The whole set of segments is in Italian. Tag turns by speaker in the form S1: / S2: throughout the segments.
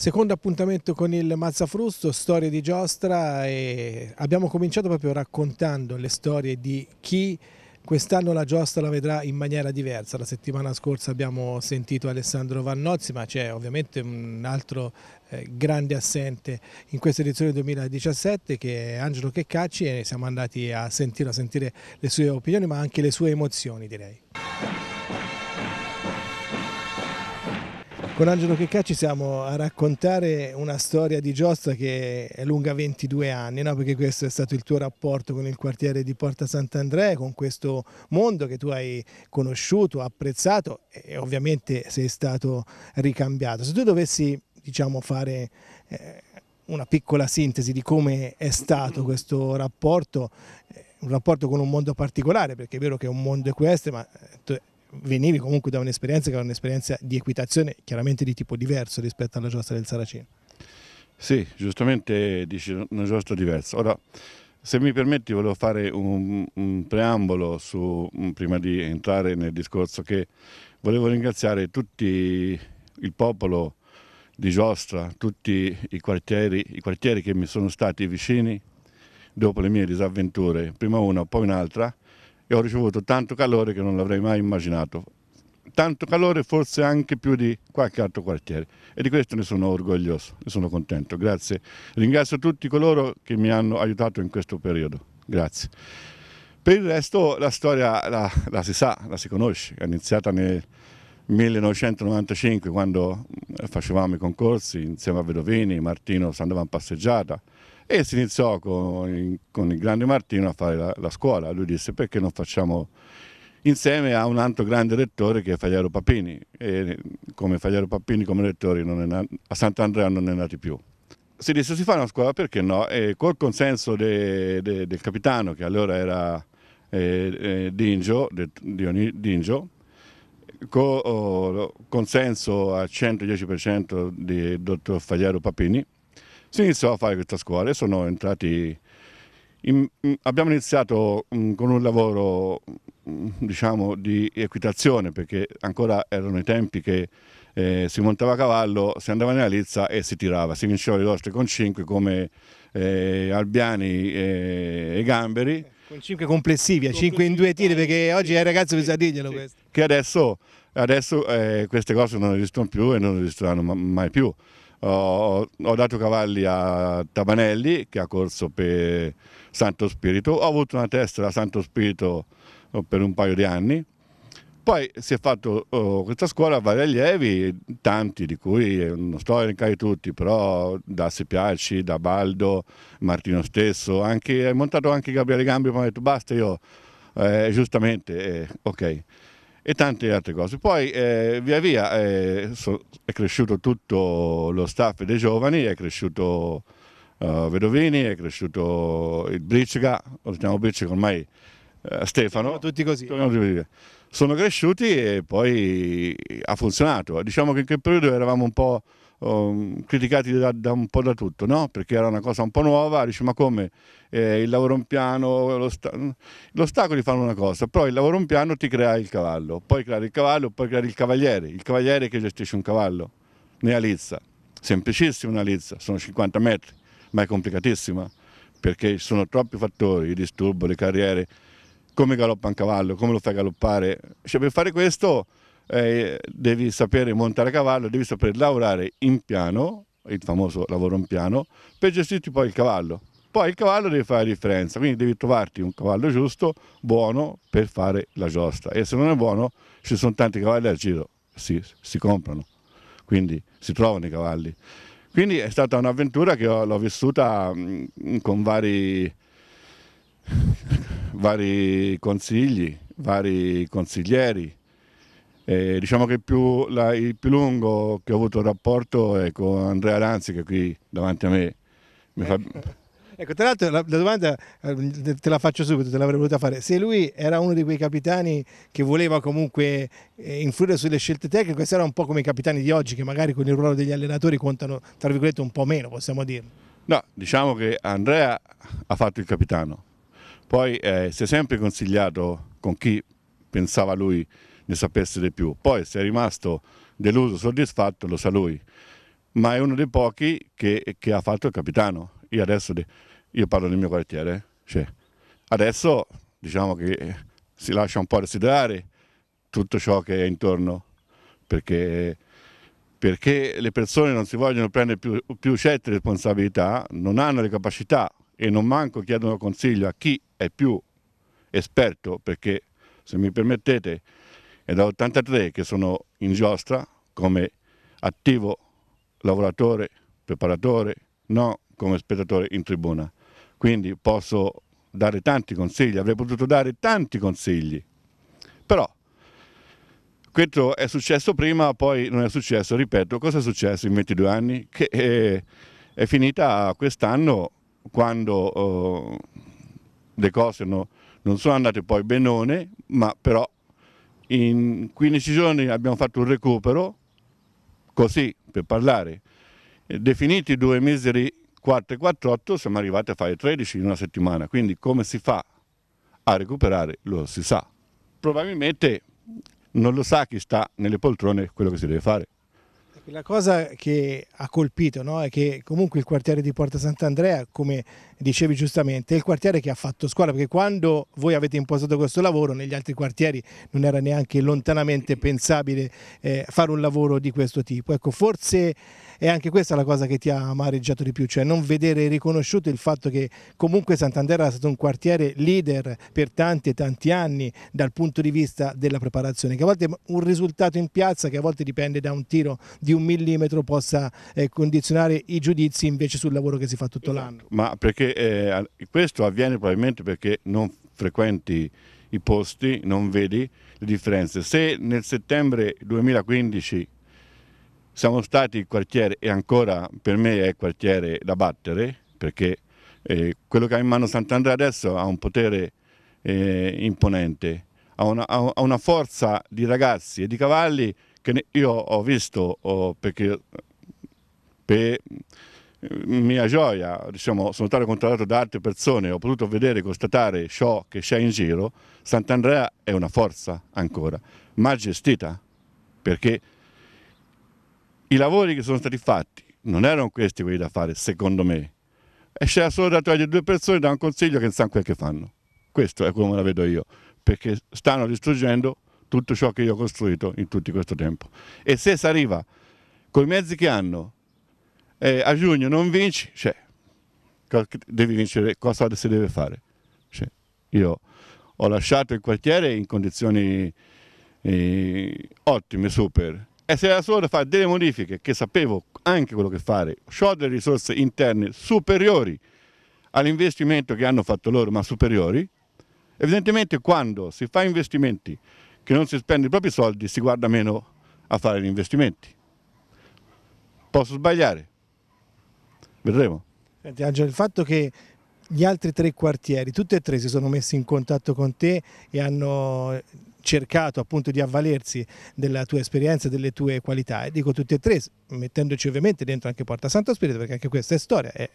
S1: Secondo appuntamento con il Mazzafrusto, storie di giostra e abbiamo cominciato proprio raccontando le storie di chi quest'anno la giostra la vedrà in maniera diversa. La settimana scorsa abbiamo sentito Alessandro Vannozzi, ma c'è ovviamente un altro eh, grande assente in questa edizione 2017 che è Angelo Checcacci e siamo andati a sentire, a sentire le sue opinioni ma anche le sue emozioni direi. Con Angelo Checcacci siamo a raccontare una storia di Giozza che è lunga 22 anni, no? perché questo è stato il tuo rapporto con il quartiere di Porta Sant'Andrea, con questo mondo che tu hai conosciuto, apprezzato e ovviamente sei stato ricambiato. Se tu dovessi diciamo, fare eh, una piccola sintesi di come è stato questo rapporto, eh, un rapporto con un mondo particolare, perché è vero che è un mondo equestre, ma eh, venivi comunque da un'esperienza che era un'esperienza di equitazione chiaramente di tipo diverso rispetto alla giostra del Saracino.
S2: Sì, giustamente dici una giostra diversa. Ora, se mi permetti, volevo fare un, un preambolo su, mm, prima di entrare nel discorso che volevo ringraziare tutti il popolo di Giostra, tutti i quartieri, i quartieri che mi sono stati vicini dopo le mie disavventure, prima una, poi un'altra, e ho ricevuto tanto calore che non l'avrei mai immaginato. Tanto calore forse anche più di qualche altro quartiere e di questo ne sono orgoglioso, ne sono contento, grazie. Ringrazio tutti coloro che mi hanno aiutato in questo periodo, grazie. Per il resto la storia la, la si sa, la si conosce, è iniziata nel 1995 quando facevamo i concorsi insieme a Vedovini, Martino, si andava in passeggiata, e si iniziò con, con il grande Martino a fare la, la, scuola. Lui disse perché non facciamo insieme a un altro grande rettore che è Fagliaro Papini e come Fagliaro Papini come rettore a Sant'Andrea non è nati più. Si disse si fa una scuola perché no e col consenso de, de, del capitano che allora era eh, eh Dingio, de, Dingio con oh, consenso al 110% di dottor Fagliaro Papini si iniziò a fare questa scuola e sono entrati, in, abbiamo iniziato mm, con un lavoro mm, diciamo, di equitazione perché ancora erano i tempi che eh, si montava a cavallo, si andava nella lizza e si tirava, si vinceva le doste con 5 come eh, Albiani e, e Gamberi. Eh,
S1: con 5 complessivi, a 5 in 2 tiri perché oggi ai ragazzi bisogna dirglielo sì, questo.
S2: Che adesso, adesso eh, queste cose non esistono più e non esisteranno mai più ho, ho dato cavalli a Tabanelli che ha corso per Santo Spirito, ho avuto una testa da Santo Spirito oh, per un paio di anni, poi si è fatto oh, questa scuola a vari allievi, tanti di cui non sto a elencare tutti, però da Sepiaci, da Baldo, Martino stesso, anche, è montato anche Gabriele Gambio, mi ha detto basta io, eh, giustamente, eh, ok e tante altre cose. Poi eh, via via eh, so, è cresciuto tutto lo staff dei giovani, è cresciuto uh, Vedovini, è cresciuto il Bricica, lo chiamiamo Bricica ormai, uh, Stefano. Sono tutti così. Sono cresciuti e poi ha funzionato. Diciamo che in quel periodo eravamo un po' um, criticati da, da, un po' da tutto, no? perché era una cosa un po' nuova, dice ma come eh, il lavoro in piano, l'ostacoli fanno una cosa, però il lavoro in piano ti crea il cavallo, poi crea il cavallo, poi crea il cavaliere, il cavaliere che gestisce un cavallo, nella lizza, semplicissima una lizza, sono 50 metri, ma è complicatissima perché ci sono troppi fattori, il disturbo, le carriere, come galoppa un cavallo, come lo fai galoppare. Cioè, per fare questo eh, devi sapere montare a cavallo, devi sapere lavorare in piano, il famoso lavoro in piano, per gestirti poi il cavallo. Poi il cavallo deve fare la differenza, quindi devi trovarti un cavallo giusto, buono, per fare la giosta. E se non è buono, ci sono tanti cavalli al giro, si, si comprano, quindi si trovano i cavalli. Quindi è stata un'avventura che l'ho vissuta mh, mm, con vari, vari consigli, vari consiglieri, eh, diciamo che più, la, il più lungo che ho avuto un rapporto è con Andrea Ranzi che qui davanti a me. Fa...
S1: Ecco, tra l'altro la, la, domanda eh, te la faccio subito, te l'avrei voluta fare. Se lui era uno di quei capitani che voleva comunque eh, influire sulle scelte tecniche, questi era un po' come i capitani di oggi che magari con il ruolo degli allenatori contano, tra virgolette, un po' meno, possiamo dirlo.
S2: No, diciamo che Andrea ha fatto il capitano. Poi eh, si è sempre consigliato con chi pensava lui ne sapesse di più. Poi se è rimasto deluso, soddisfatto, lo sa lui, ma è uno dei pochi che, che ha fatto il capitano. Io adesso, io parlo del mio quartiere, cioè, adesso diciamo che eh, si lascia un po' desiderare tutto ciò che è intorno, perché, perché le persone non si vogliono prendere più, più certe responsabilità, non hanno le capacità e non manco chiedono consiglio a chi è più esperto, perché se mi permettete è da 83 che sono in giostra come attivo lavoratore, preparatore, non come spettatore in tribuna. Quindi posso dare tanti consigli, avrei potuto dare tanti consigli, però questo è successo prima, poi non è successo, ripeto, cosa è successo in 22 anni? Che è, eh, è finita quest'anno quando eh, le cose no, non sono andate poi benone, ma però in 15 giorni abbiamo fatto un recupero, così per parlare, definiti due miseri 4 e 48 siamo arrivati a fare 13 in una settimana, quindi come si fa a recuperare lo si sa. Probabilmente non lo sa chi sta nelle poltrone quello che si deve fare.
S1: La cosa che ha colpito no, è che comunque il quartiere di Porta Sant'Andrea, come dicevi giustamente, è il quartiere che ha fatto scuola, perché quando voi avete impostato questo lavoro negli altri quartieri non era neanche lontanamente pensabile eh, fare un lavoro di questo tipo. Ecco, forse è anche questa la cosa che ti ha amareggiato di più, cioè non vedere riconosciuto il fatto che comunque Sant'Andrea è stato un quartiere leader per tanti e tanti anni dal punto di vista della preparazione, che a volte è un risultato in piazza che a volte dipende da un tiro di un un millimetro possa eh, condizionare i giudizi invece sul lavoro che si fa tutto esatto. l'anno.
S2: Ma perché eh, questo avviene probabilmente perché non frequenti i posti, non vedi le differenze. Se nel settembre 2015 siamo stati il quartiere e ancora per me è il quartiere da battere perché eh, quello che ha in mano Sant'Andrea adesso ha un potere eh, imponente, ha una, ha una forza di ragazzi e di cavalli che io ho visto oh, perché per mia gioia, diciamo, sono stato contattato da altre persone, ho potuto vedere e constatare ciò che c'è in giro, Sant'Andrea è una forza ancora, ma gestita, perché i lavori che sono stati fatti non erano questi quelli da fare, secondo me, e c'era solo da togliere due persone da un consiglio che non sanno quel che fanno, questo è come la vedo io, perché stanno distruggendo tutto ciò che io ho costruito in tutto questo tempo. E se si arriva con i mezzi che hanno eh, a giugno non vinci, cioè, devi vincere, cosa si deve fare? Cioè, io ho lasciato il quartiere in condizioni eh, ottime, super. E se la solo fa delle modifiche, che sapevo anche quello che fare, ho delle risorse interne superiori all'investimento che hanno fatto loro, ma superiori, evidentemente quando si fa investimenti che non si spende i propri soldi si guarda meno a fare gli investimenti. Posso sbagliare? Vedremo.
S1: Senti Angelo, il fatto che gli altri tre quartieri, tutti e tre si sono messi in contatto con te e hanno cercato appunto di avvalersi della tua esperienza, delle tue qualità e dico tutte e tre, mettendoci ovviamente dentro anche Porta Santo Spirito perché anche questa è storia, è,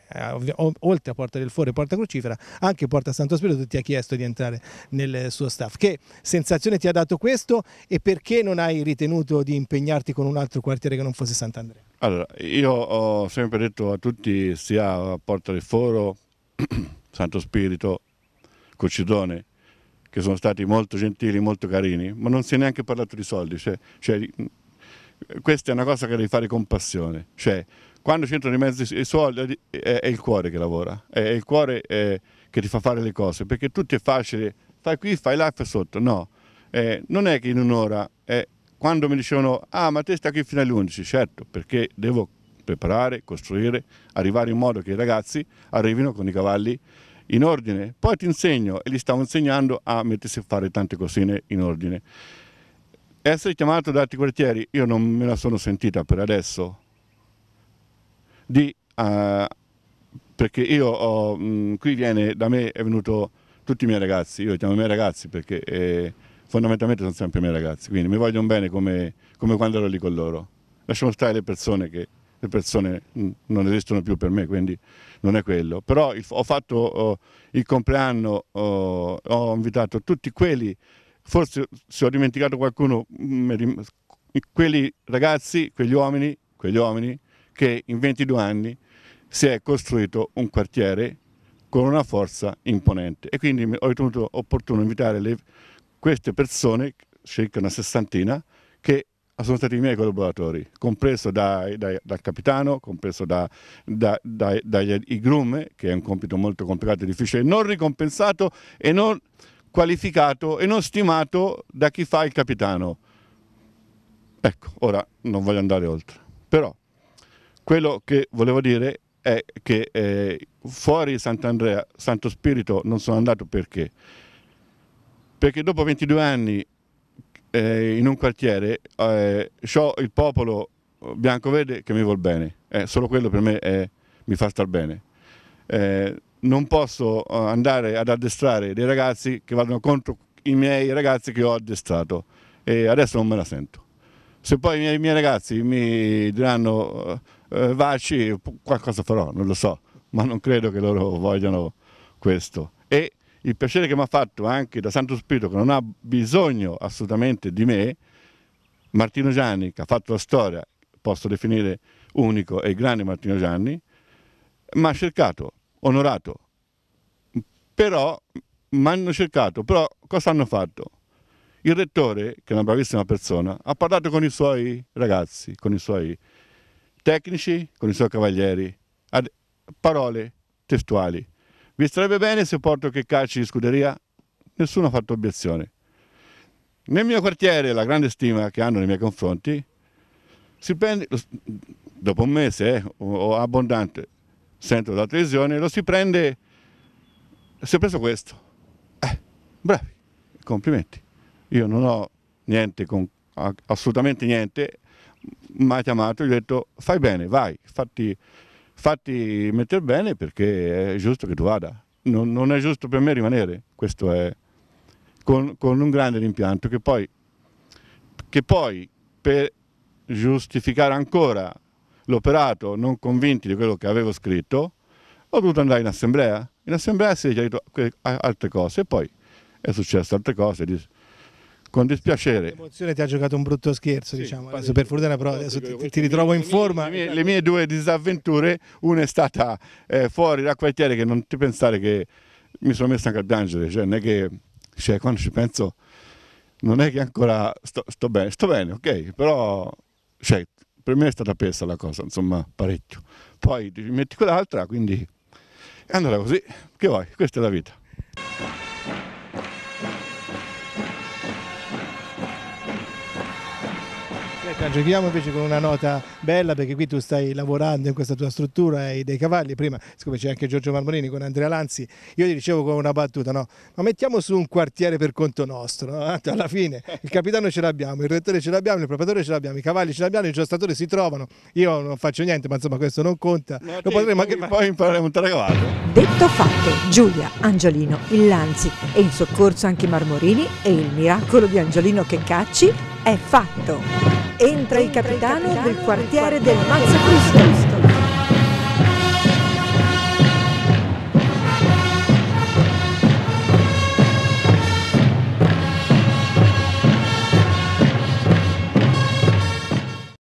S1: oltre a Porta del Foro e Porta Crucifera, anche Porta Santo Spirito ti ha chiesto di entrare nel suo staff. Che sensazione ti ha dato questo e perché non hai ritenuto di impegnarti con un altro quartiere che non fosse Sant'Andrea?
S2: Allora, io ho sempre detto a tutti, sia a Porta del Foro, Santo Spirito, Cucidone, che sono stati molto gentili, molto carini, ma non si è neanche parlato di soldi. Cioè, cioè, questa è una cosa che devi fare con passione. Cioè, quando c'entrano i mezzi i soldi è, è, il cuore che lavora, è, il cuore è, che ti fa fare le cose, perché tutto è facile, fai qui, fai là, fai sotto. No, eh, non è che in un'ora, eh, quando mi dicevano, ah ma te stai qui fino alle 11, certo, perché devo preparare, costruire, arrivare in modo che i ragazzi arrivino con i cavalli in ordine, poi ti insegno e gli stavo insegnando a mettersi a fare tante cosine in ordine. Essere chiamato da altri quartieri, io non me la sono sentita per adesso, di, uh, perché io ho, mh, mm, qui viene da me è venuto tutti i miei ragazzi, io li chiamo i miei ragazzi perché eh, fondamentalmente sono sempre i miei ragazzi, quindi mi vogliono bene come, come quando ero lì con loro. Lasciamo stare le persone che le persone non esistono più per me, quindi non è quello. Però ho fatto oh, il compleanno, oh, ho invitato tutti quelli, forse se ho dimenticato qualcuno, mm, quelli ragazzi, quegli uomini, quegli uomini che in 22 anni si è costruito un quartiere con una forza imponente e quindi ho ritenuto opportuno invitare le, queste persone, circa una sessantina, che Ah, sono stati i miei collaboratori, compreso dai, dai, dal capitano, compreso da, da, da, dagli grume, che è un compito molto complicato e difficile, non ricompensato e non qualificato e non stimato da chi fa il capitano. Ecco, ora non voglio andare oltre, però quello che volevo dire è che eh, fuori Sant'Andrea, Santo Spirito non sono andato perché? Perché dopo 22 anni eh, in un quartiere eh, ho il popolo bianco-verde che mi vuol bene, eh, solo quello per me è, mi fa star bene. Eh, non posso eh, andare ad addestrare dei ragazzi che vanno contro i miei ragazzi che ho addestrato e adesso non me la sento. Se poi i miei, i miei ragazzi mi diranno eh, vacci, eh, qualcosa farò, non lo so, ma non credo che loro vogliano questo. E il piacere che mi ha fatto anche da Santo Spirito, che non ha bisogno assolutamente di me, Martino Gianni, che ha fatto la storia, posso definire unico e grande Martino Gianni, mi ha cercato, onorato, però mi hanno cercato, però cosa hanno fatto? Il rettore, che è una bravissima persona, ha parlato con i suoi ragazzi, con i suoi tecnici, con i suoi cavalieri, ad parole testuali vi starebbe bene se porto che calci di scuderia? Nessuno ha fatto obiezione. Nel mio quartiere la grande stima che hanno nei miei confronti si dopo un mese eh, o abbondante, sento dalla televisione, lo si prende, si è preso questo. Eh, bravi, complimenti. Io non ho niente, con, assolutamente niente, mi ha chiamato, gli ho detto fai bene, vai, fatti fatti mettere bene perché è giusto che tu vada, non, non è giusto per me rimanere, questo è con, con un grande rimpianto che poi, che poi per giustificare ancora l'operato non convinti di quello che avevo scritto, ho dovuto andare in assemblea. In assemblea si è chiarito altre cose e poi è successo altre cose con dispiacere.
S1: L'emozione ti ha giocato un brutto scherzo, sì, diciamo. Adesso, per fortuna però adesso ti, ti ritrovo in forma. Le mie, le mie, due
S2: disavventure, una è stata eh, fuori dal quartiere che non ti pensare che mi sono messo anche a piangere, cioè non è che cioè, quando ci penso non è che ancora sto, sto bene, sto bene, ok, però cioè, per me è stata persa la cosa, insomma, parecchio. Poi ti metti quell'altra, quindi è andata così, che vuoi, questa è la vita.
S1: Arriviamo invece con una nota bella perché qui tu stai lavorando in questa tua struttura e dei cavalli, prima siccome c'è anche Giorgio Marmonini con Andrea Lanzi, io gli dicevo con una battuta, no? ma mettiamo su un quartiere per conto nostro, no? alla fine il capitano ce l'abbiamo, il rettore ce l'abbiamo, il preparatore ce l'abbiamo, i cavalli ce l'abbiamo, i giostatori si trovano, io non faccio niente ma insomma questo non conta, lo potremo anche Poi imparare a montare a cavallo. Detto fatto, Giulia, Angiolino, il Lanzi e in soccorso anche Marmorini e il miracolo di Angiolino che cacci è fatto. Entra il capitano del quartiere del Mazzacusco.